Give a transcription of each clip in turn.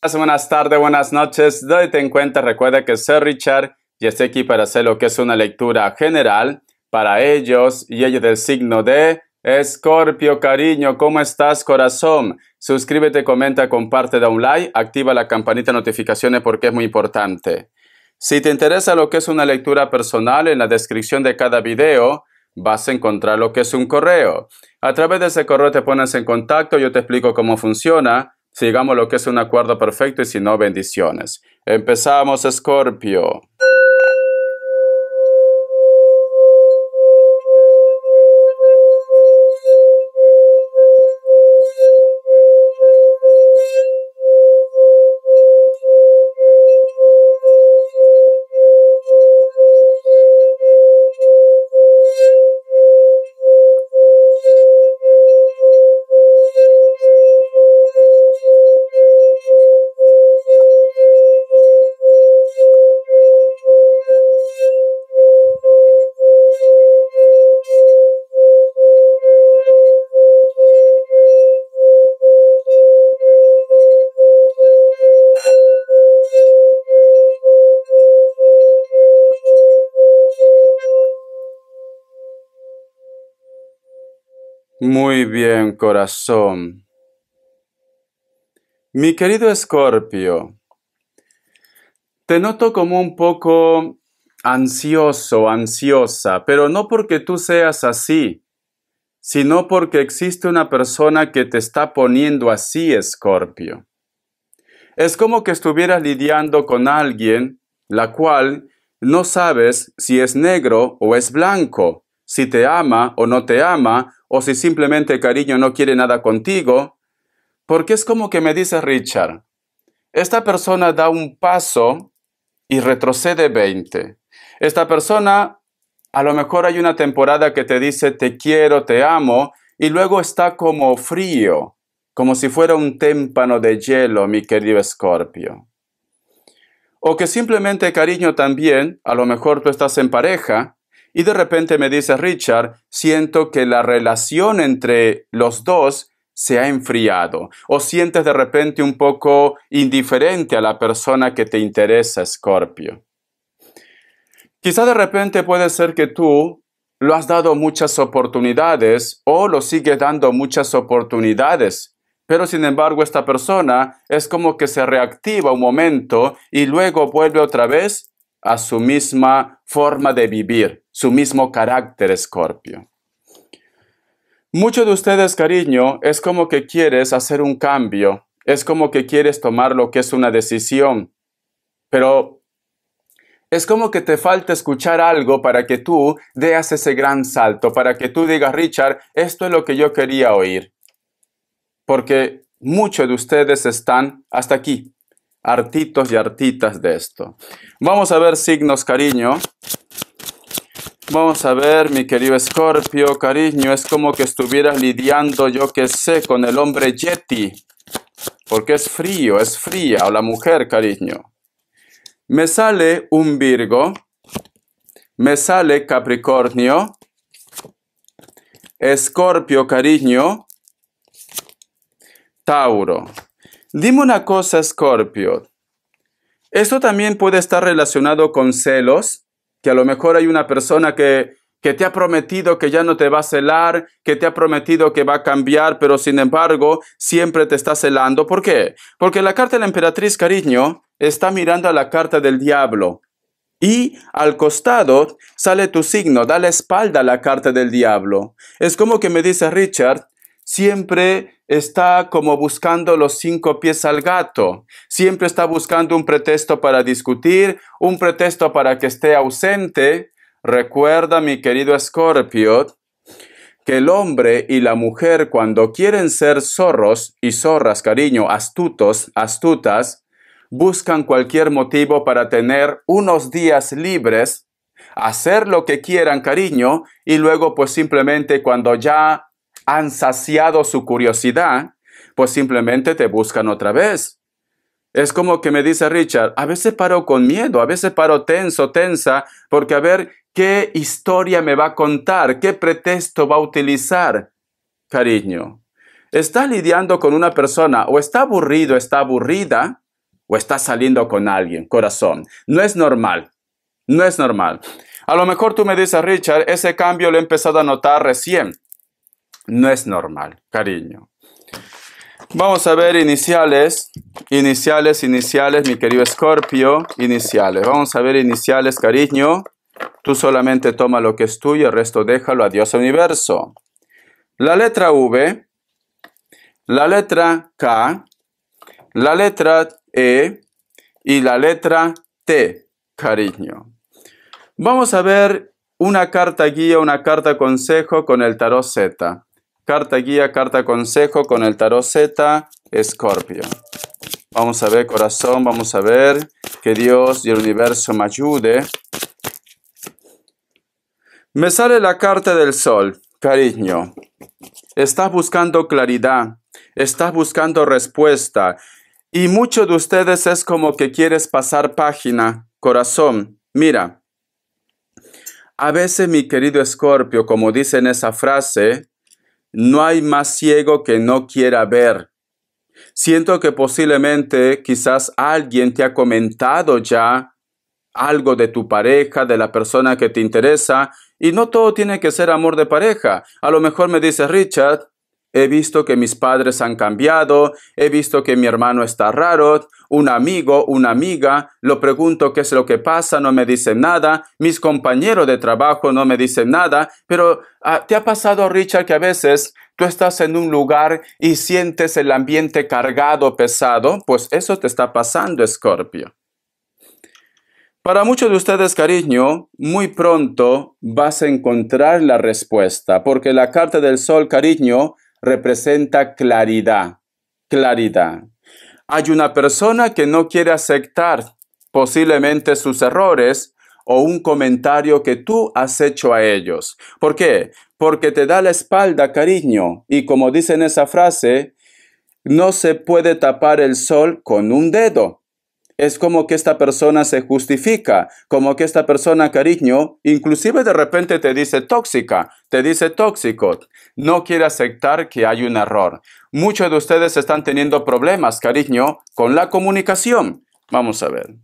Buenas tardes, buenas noches. Date en cuenta, recuerda que soy Richard y estoy aquí para hacer lo que es una lectura general para ellos y ellos del signo de Escorpio, cariño. ¿Cómo estás, corazón? Suscríbete, comenta, comparte, da un like, activa la campanita de notificaciones porque es muy importante. Si te interesa lo que es una lectura personal, en la descripción de cada video vas a encontrar lo que es un correo. A través de ese correo te pones en contacto, yo te explico cómo funciona Sigamos lo que es un acuerdo perfecto y si no, bendiciones. Empezamos, Escorpio. Muy bien, corazón. Mi querido Escorpio, te noto como un poco ansioso, ansiosa, pero no porque tú seas así, sino porque existe una persona que te está poniendo así, Escorpio. Es como que estuvieras lidiando con alguien, la cual no sabes si es negro o es blanco si te ama o no te ama, o si simplemente cariño no quiere nada contigo, porque es como que me dice Richard, esta persona da un paso y retrocede 20. Esta persona, a lo mejor hay una temporada que te dice te quiero, te amo, y luego está como frío, como si fuera un témpano de hielo, mi querido Escorpio. O que simplemente cariño también, a lo mejor tú estás en pareja y de repente me dice Richard, siento que la relación entre los dos se ha enfriado o sientes de repente un poco indiferente a la persona que te interesa, Scorpio. Quizá de repente puede ser que tú lo has dado muchas oportunidades o lo sigues dando muchas oportunidades, pero sin embargo esta persona es como que se reactiva un momento y luego vuelve otra vez a su misma forma de vivir su mismo carácter escorpio. Mucho de ustedes, cariño, es como que quieres hacer un cambio, es como que quieres tomar lo que es una decisión, pero es como que te falta escuchar algo para que tú deas ese gran salto, para que tú digas, Richard, esto es lo que yo quería oír. Porque muchos de ustedes están hasta aquí, hartitos y hartitas de esto. Vamos a ver signos, cariño, Vamos a ver, mi querido Escorpio, cariño, es como que estuvieras lidiando, yo qué sé, con el hombre Yeti. Porque es frío, es fría, o la mujer, cariño. Me sale un Virgo, me sale Capricornio, Escorpio, cariño, Tauro. Dime una cosa, Escorpio. Esto también puede estar relacionado con celos que a lo mejor hay una persona que, que te ha prometido que ya no te va a celar, que te ha prometido que va a cambiar, pero sin embargo siempre te está celando. ¿Por qué? Porque la carta de la emperatriz Cariño está mirando a la carta del diablo. Y al costado sale tu signo, da la espalda a la carta del diablo. Es como que me dice Richard, siempre está como buscando los cinco pies al gato, siempre está buscando un pretexto para discutir, un pretexto para que esté ausente. Recuerda, mi querido Scorpio, que el hombre y la mujer cuando quieren ser zorros y zorras, cariño, astutos, astutas, buscan cualquier motivo para tener unos días libres, hacer lo que quieran, cariño, y luego pues simplemente cuando ya han saciado su curiosidad, pues simplemente te buscan otra vez. Es como que me dice Richard, a veces paro con miedo, a veces paro tenso, tensa, porque a ver qué historia me va a contar, qué pretexto va a utilizar. Cariño, Está lidiando con una persona o está aburrido, está aburrida, o está saliendo con alguien, corazón? No es normal, no es normal. A lo mejor tú me dices, Richard, ese cambio lo he empezado a notar recién. No es normal, cariño. Vamos a ver iniciales, iniciales, iniciales, mi querido Escorpio, iniciales. Vamos a ver iniciales, cariño. Tú solamente toma lo que es tuyo, el resto déjalo a Dios universo. La letra V, la letra K, la letra E y la letra T, cariño. Vamos a ver una carta guía, una carta consejo con el tarot Z. Carta guía, carta consejo con el tarot Z, Escorpio. Vamos a ver, corazón, vamos a ver que Dios y el universo me ayude. Me sale la carta del sol, cariño. Estás buscando claridad, estás buscando respuesta. Y mucho de ustedes es como que quieres pasar página, corazón. Mira, a veces mi querido Escorpio, como dice en esa frase, no hay más ciego que no quiera ver. Siento que posiblemente quizás alguien te ha comentado ya algo de tu pareja, de la persona que te interesa, y no todo tiene que ser amor de pareja. A lo mejor me dice Richard, He visto que mis padres han cambiado, he visto que mi hermano está raro, un amigo, una amiga, lo pregunto qué es lo que pasa, no me dicen nada, mis compañeros de trabajo no me dicen nada, pero ah, ¿te ha pasado, Richard, que a veces tú estás en un lugar y sientes el ambiente cargado, pesado? Pues eso te está pasando, Escorpio. Para muchos de ustedes, cariño, muy pronto vas a encontrar la respuesta, porque la carta del sol, cariño, representa claridad, claridad. Hay una persona que no quiere aceptar posiblemente sus errores o un comentario que tú has hecho a ellos. ¿Por qué? Porque te da la espalda, cariño. Y como dice en esa frase, no se puede tapar el sol con un dedo es como que esta persona se justifica, como que esta persona, cariño, inclusive de repente te dice tóxica, te dice tóxico, no quiere aceptar que hay un error. Muchos de ustedes están teniendo problemas, cariño, con la comunicación. Vamos a ver.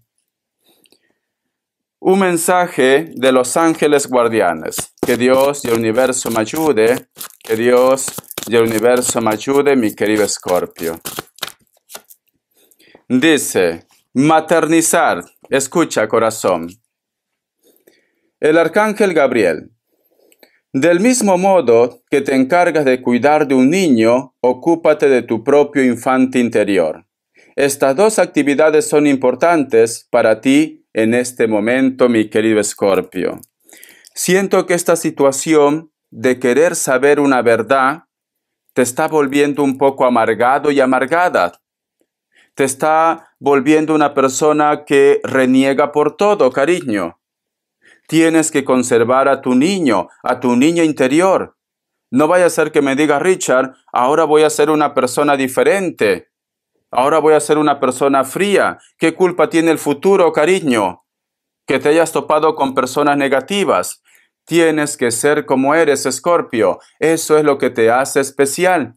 Un mensaje de los ángeles guardianes. Que Dios y el universo me ayude. Que Dios y el universo me ayude, mi querido Escorpio. Dice, Maternizar. Escucha, corazón. El arcángel Gabriel. Del mismo modo que te encargas de cuidar de un niño, ocúpate de tu propio infante interior. Estas dos actividades son importantes para ti en este momento, mi querido Escorpio. Siento que esta situación de querer saber una verdad te está volviendo un poco amargado y amargada, te está volviendo una persona que reniega por todo, cariño. Tienes que conservar a tu niño, a tu niño interior. No vaya a ser que me diga Richard, ahora voy a ser una persona diferente. Ahora voy a ser una persona fría. ¿Qué culpa tiene el futuro, cariño? Que te hayas topado con personas negativas. Tienes que ser como eres, Escorpio. Eso es lo que te hace especial,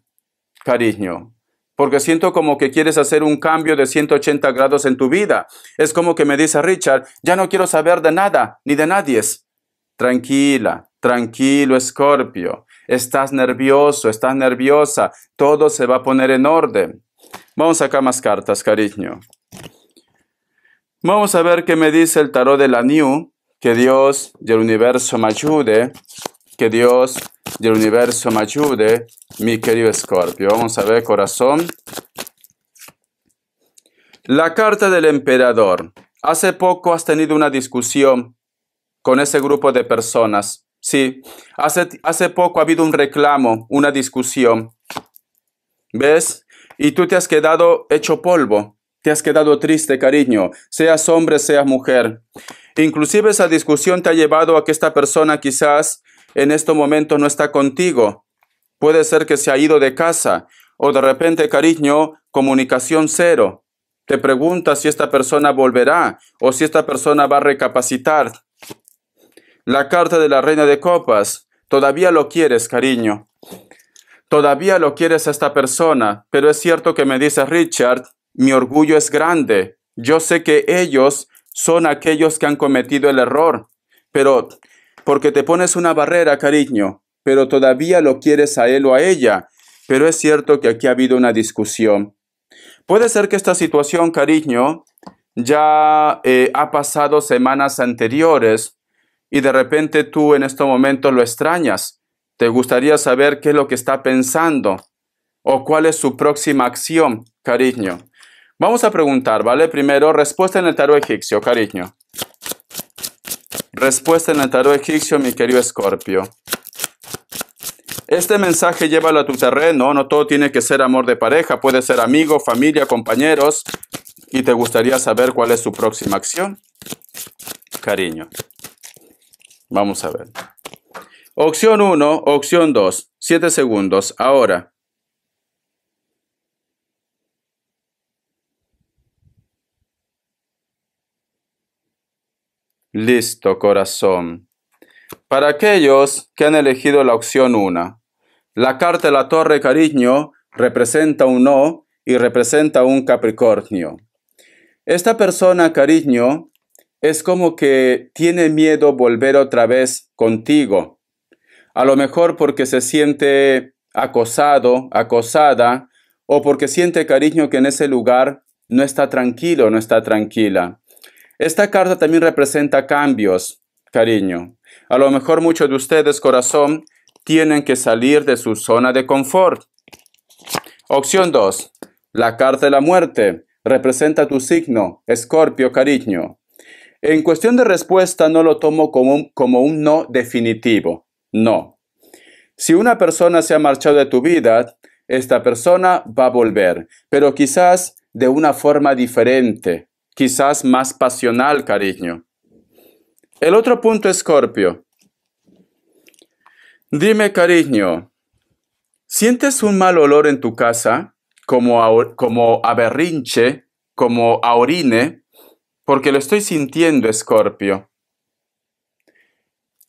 cariño porque siento como que quieres hacer un cambio de 180 grados en tu vida. Es como que me dice Richard, ya no quiero saber de nada ni de nadie. Tranquila, tranquilo, Escorpio. Estás nervioso, estás nerviosa. Todo se va a poner en orden. Vamos a sacar más cartas, cariño. Vamos a ver qué me dice el tarot de la New. Que Dios y el universo me ayude. Que Dios del universo me ayude, mi querido Escorpio. Vamos a ver, corazón. La carta del emperador. Hace poco has tenido una discusión con ese grupo de personas. Sí, hace, hace poco ha habido un reclamo, una discusión. ¿Ves? Y tú te has quedado hecho polvo. Te has quedado triste, cariño, seas hombre, seas mujer. Inclusive esa discusión te ha llevado a que esta persona quizás en este momento no está contigo. Puede ser que se ha ido de casa o de repente, cariño, comunicación cero. Te preguntas si esta persona volverá o si esta persona va a recapacitar. La carta de la reina de copas. Todavía lo quieres, cariño. Todavía lo quieres a esta persona, pero es cierto que me dice Richard, mi orgullo es grande. Yo sé que ellos son aquellos que han cometido el error, pero porque te pones una barrera, cariño, pero todavía lo quieres a él o a ella. Pero es cierto que aquí ha habido una discusión. Puede ser que esta situación, cariño, ya eh, ha pasado semanas anteriores y de repente tú en este momento lo extrañas. Te gustaría saber qué es lo que está pensando o cuál es su próxima acción, cariño. Vamos a preguntar, ¿vale? Primero, respuesta en el tarot egipcio, cariño. Respuesta en el tarot egipcio, mi querido Escorpio. Este mensaje llévalo a tu terreno, no todo tiene que ser amor de pareja, puede ser amigo, familia, compañeros, y te gustaría saber cuál es su próxima acción. Cariño. Vamos a ver. Opción 1, opción 2, 7 segundos. Ahora. listo corazón. Para aquellos que han elegido la opción 1, la carta de la torre cariño representa un no y representa un capricornio. Esta persona cariño es como que tiene miedo volver otra vez contigo. A lo mejor porque se siente acosado, acosada, o porque siente cariño que en ese lugar no está tranquilo, no está tranquila. Esta carta también representa cambios, cariño. A lo mejor muchos de ustedes, corazón, tienen que salir de su zona de confort. Opción 2. La carta de la muerte representa tu signo, escorpio, cariño. En cuestión de respuesta no lo tomo como un no definitivo. No. Si una persona se ha marchado de tu vida, esta persona va a volver, pero quizás de una forma diferente, quizás más pasional cariño. El otro punto es Scorpio. Dime, cariño, ¿sientes un mal olor en tu casa, como a, como a berrinche, como a orine? Porque lo estoy sintiendo, Scorpio.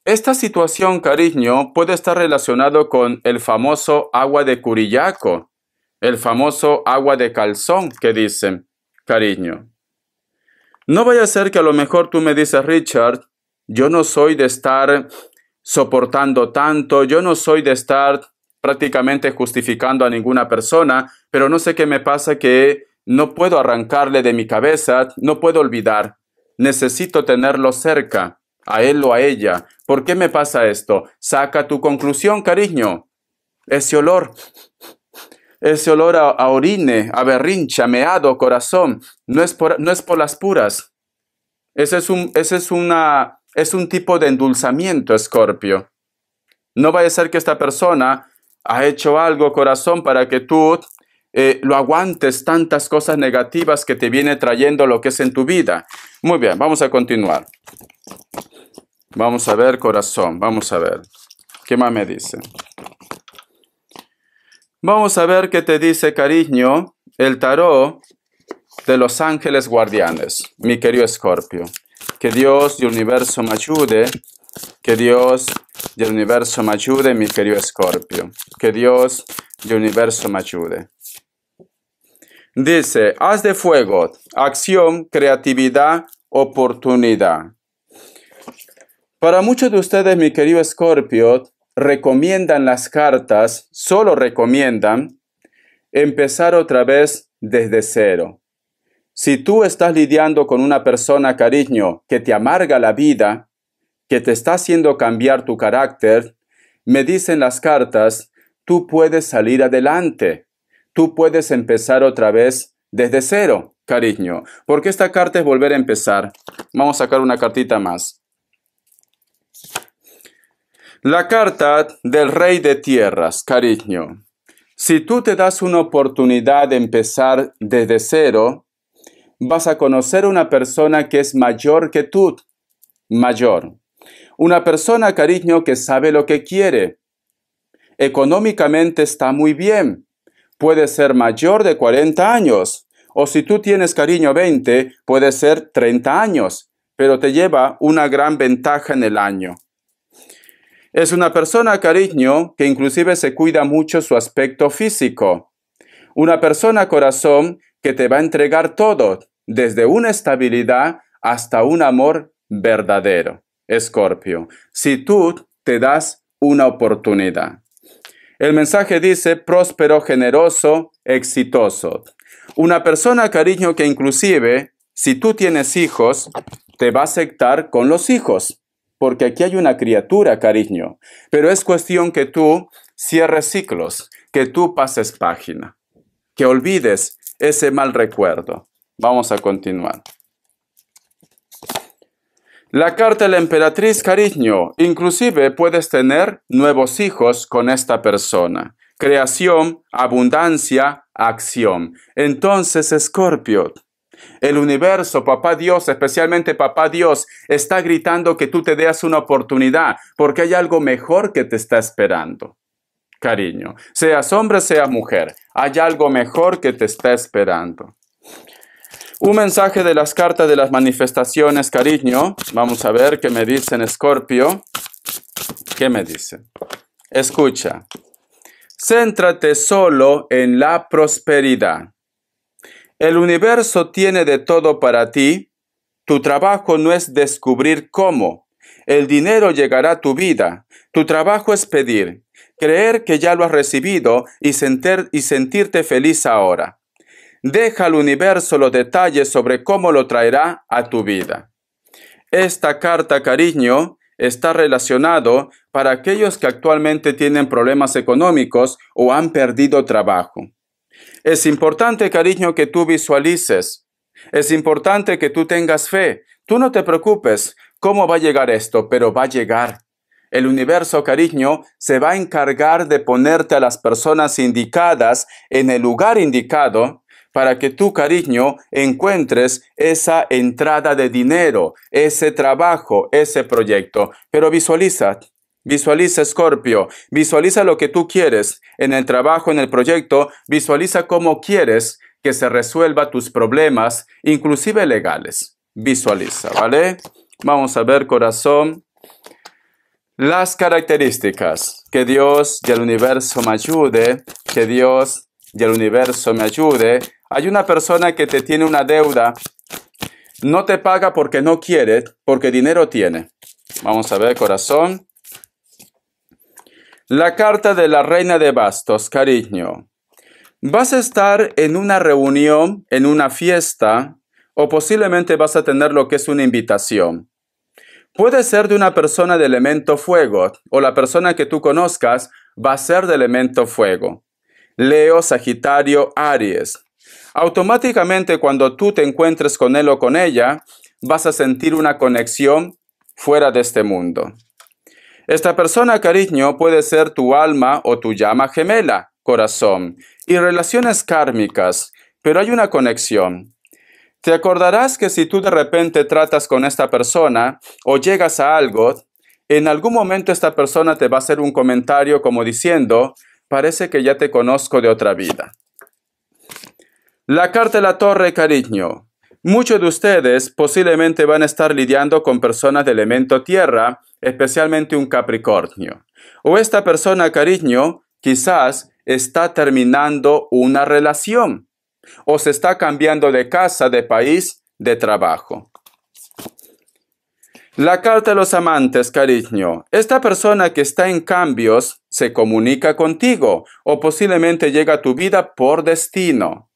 Esta situación, cariño, puede estar relacionado con el famoso agua de curillaco, el famoso agua de calzón que dicen, cariño. No vaya a ser que a lo mejor tú me dices, Richard, yo no soy de estar soportando tanto, yo no soy de estar prácticamente justificando a ninguna persona, pero no sé qué me pasa que no puedo arrancarle de mi cabeza, no puedo olvidar, necesito tenerlo cerca, a él o a ella. ¿Por qué me pasa esto? Saca tu conclusión, cariño. Ese olor, ese olor a, orine, a berrincha, meado, corazón, no es por, no es por las puras. Ese es un, ese es una, es un tipo de endulzamiento, escorpio. No vaya a ser que esta persona ha hecho algo, corazón, para que tú eh, lo aguantes tantas cosas negativas que te viene trayendo lo que es en tu vida. Muy bien, vamos a continuar. Vamos a ver, corazón, vamos a ver. ¿Qué más me dice? Vamos a ver qué te dice, cariño, el tarot de los ángeles guardianes, mi querido Escorpio. Que Dios y universo me ayude, que Dios y universo me ayude, mi querido Escorpio. Que Dios y universo me ayude. Dice, haz de fuego, acción, creatividad, oportunidad. Para muchos de ustedes, mi querido Escorpio, recomiendan las cartas, solo recomiendan empezar otra vez desde cero. Si tú estás lidiando con una persona, cariño, que te amarga la vida, que te está haciendo cambiar tu carácter, me dicen las cartas, tú puedes salir adelante, tú puedes empezar otra vez desde cero, cariño, porque esta carta es volver a empezar. Vamos a sacar una cartita más. La carta del rey de tierras, cariño. Si tú te das una oportunidad de empezar desde cero, vas a conocer una persona que es mayor que tú, mayor. Una persona, cariño, que sabe lo que quiere. Económicamente está muy bien. Puede ser mayor de 40 años. O si tú tienes, cariño, 20, puede ser 30 años. Pero te lleva una gran ventaja en el año. Es una persona cariño que inclusive se cuida mucho su aspecto físico. Una persona corazón que te va a entregar todo, desde una estabilidad hasta un amor verdadero. Escorpio, si tú te das una oportunidad. El mensaje dice próspero, generoso, exitoso. Una persona cariño que inclusive, si tú tienes hijos, te va a aceptar con los hijos porque aquí hay una criatura, cariño. Pero es cuestión que tú cierres ciclos, que tú pases página, que olvides ese mal recuerdo. Vamos a continuar. La carta de la emperatriz, cariño, inclusive puedes tener nuevos hijos con esta persona. Creación, abundancia, acción. Entonces, Escorpio, el universo, papá Dios, especialmente papá Dios, está gritando que tú te des una oportunidad porque hay algo mejor que te está esperando. Cariño, seas hombre, seas mujer, hay algo mejor que te está esperando. Un mensaje de las cartas de las manifestaciones, cariño. Vamos a ver qué me dicen, Escorpio. ¿Qué me dicen? Escucha. Céntrate solo en la prosperidad. El universo tiene de todo para ti. Tu trabajo no es descubrir cómo. El dinero llegará a tu vida. Tu trabajo es pedir, creer que ya lo has recibido y, sentir, y sentirte feliz ahora. Deja al universo los detalles sobre cómo lo traerá a tu vida. Esta carta, cariño, está relacionado para aquellos que actualmente tienen problemas económicos o han perdido trabajo. Es importante, cariño, que tú visualices. Es importante que tú tengas fe. Tú no te preocupes cómo va a llegar esto, pero va a llegar. El universo, cariño, se va a encargar de ponerte a las personas indicadas en el lugar indicado para que tú, cariño, encuentres esa entrada de dinero, ese trabajo, ese proyecto. Pero visualiza, Visualiza, Scorpio, visualiza lo que tú quieres en el trabajo, en el proyecto, visualiza cómo quieres que se resuelva tus problemas, inclusive legales. Visualiza, ¿vale? Vamos a ver, corazón, las características. Que Dios y el universo me ayude, que Dios y el universo me ayude. Hay una persona que te tiene una deuda, no te paga porque no quiere, porque dinero tiene. Vamos a ver, corazón. La carta de la reina de bastos, cariño. Vas a estar en una reunión, en una fiesta, o posiblemente vas a tener lo que es una invitación. Puede ser de una persona de elemento fuego, o la persona que tú conozcas va a ser de elemento fuego. Leo, Sagitario, Aries. Automáticamente cuando tú te encuentres con él o con ella, vas a sentir una conexión fuera de este mundo. Esta persona, cariño, puede ser tu alma o tu llama gemela, corazón, y relaciones kármicas, pero hay una conexión. Te acordarás que si tú de repente tratas con esta persona o llegas a algo, en algún momento esta persona te va a hacer un comentario como diciendo, parece que ya te conozco de otra vida. La carta de la torre, cariño. Muchos de ustedes posiblemente van a estar lidiando con personas de elemento tierra especialmente un Capricornio. O esta persona, cariño, quizás está terminando una relación o se está cambiando de casa, de país, de trabajo. La carta de los amantes, cariño. Esta persona que está en cambios se comunica contigo o posiblemente llega a tu vida por destino.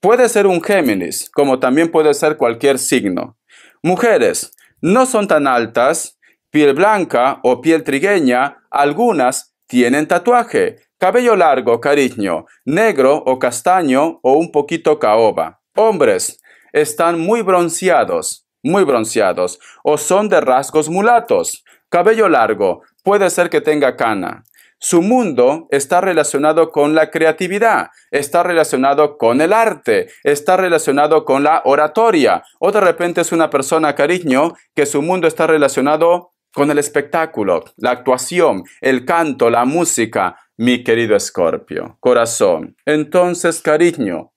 Puede ser un Géminis, como también puede ser cualquier signo. Mujeres, no son tan altas, piel blanca o piel trigueña, algunas tienen tatuaje, cabello largo, cariño, negro o castaño o un poquito caoba. Hombres están muy bronceados, muy bronceados, o son de rasgos mulatos, cabello largo, puede ser que tenga cana. Su mundo está relacionado con la creatividad, está relacionado con el arte, está relacionado con la oratoria. O de repente es una persona, cariño, que su mundo está relacionado con el espectáculo, la actuación, el canto, la música, mi querido escorpio, corazón. Entonces, cariño,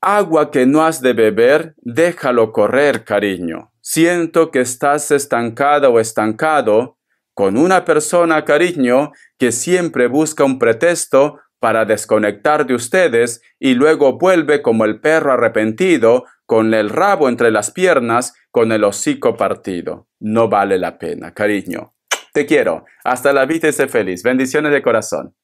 agua que no has de beber, déjalo correr, cariño. Siento que estás estancada o estancado con una persona, cariño, que siempre busca un pretexto para desconectar de ustedes y luego vuelve como el perro arrepentido, con el rabo entre las piernas, con el hocico partido. No vale la pena, cariño. Te quiero. Hasta la vida y sé feliz. Bendiciones de corazón.